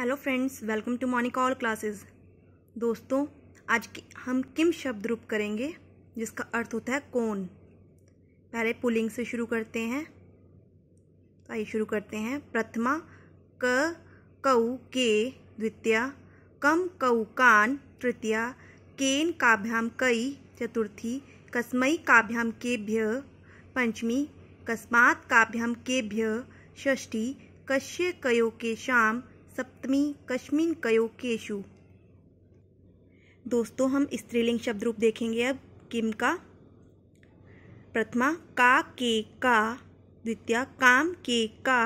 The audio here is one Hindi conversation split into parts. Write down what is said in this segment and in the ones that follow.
hello friends welcome to morning all classes दोस्तों आज की हम किम शब्द रूप करेंगे जिसका अर्थ होता है कौन पहले पुलिंग से शुरू करते हैं तो आइए शुरू करते हैं प्रथमा क कऊ के द्वितीय कम कऊ कान तृतीया केन काभ्याम कई चतुर्थी कस्मई काभ्याम के भ्य पंचमी कस्मात काभ्याम भ्य षष्ठी कश्य कयो के शाम सप्तमी कश्मीन कयो केशु दोस्तों हम स्त्रीलिंग शब्द रूप देखेंगे अब किम का प्रथमा का के का द्वितीय काम के का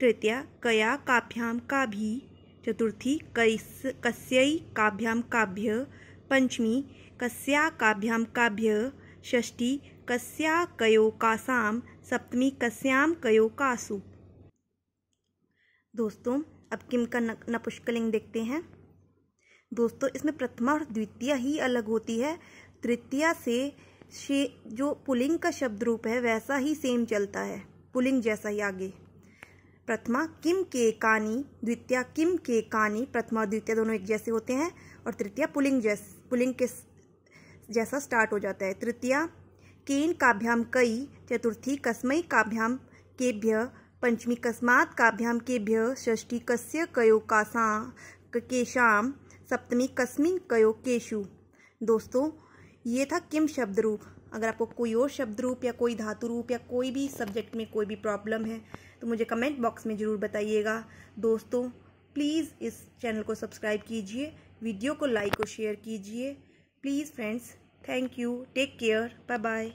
तृतीय कया काभ्याम का भी चतुर्थी कैस कस्यई काभ्याम काभ्य पंचमी कस्या काभ्याम काभ्य षष्ठी कस्या कयो कासाम सप्तमी कस्याम कयो कासु दोस्तों अब किम का नपुष्कलिंग देखते हैं दोस्तों इसमें प्रथमा और द्वितीय ही अलग होती है तृतीय से शे जो पुलिंग का शब्द रूप है वैसा ही सेम चलता है पुलिंग जैसा ही आगे प्रथमा किम के कानी द्वितीय किम के कानी प्रथमा और द्वितीय दोनों एक जैसे होते हैं और तृतीय पुलिंग जैस पुलिंग के जैसा स्टार्ट हो जाता है तृतीया केन काभ्याम कई चतुर्थी कस्मई काभ्याम केभ्य पंचमी कस्मात के भय षष्ठी कस्य कयो कासा केशा सप्तमी कस्मिन कयो केशु दोस्तों ये था किम शब्द रूप अगर आपको कोई और शब्द रूप या कोई धातु रूप या कोई भी सब्जेक्ट में कोई भी प्रॉब्लम है तो मुझे कमेंट बॉक्स में ज़रूर बताइएगा दोस्तों प्लीज़ इस चैनल को सब्सक्राइब कीजिए वीडियो को लाइक और शेयर कीजिए please friends thank you take care bye bye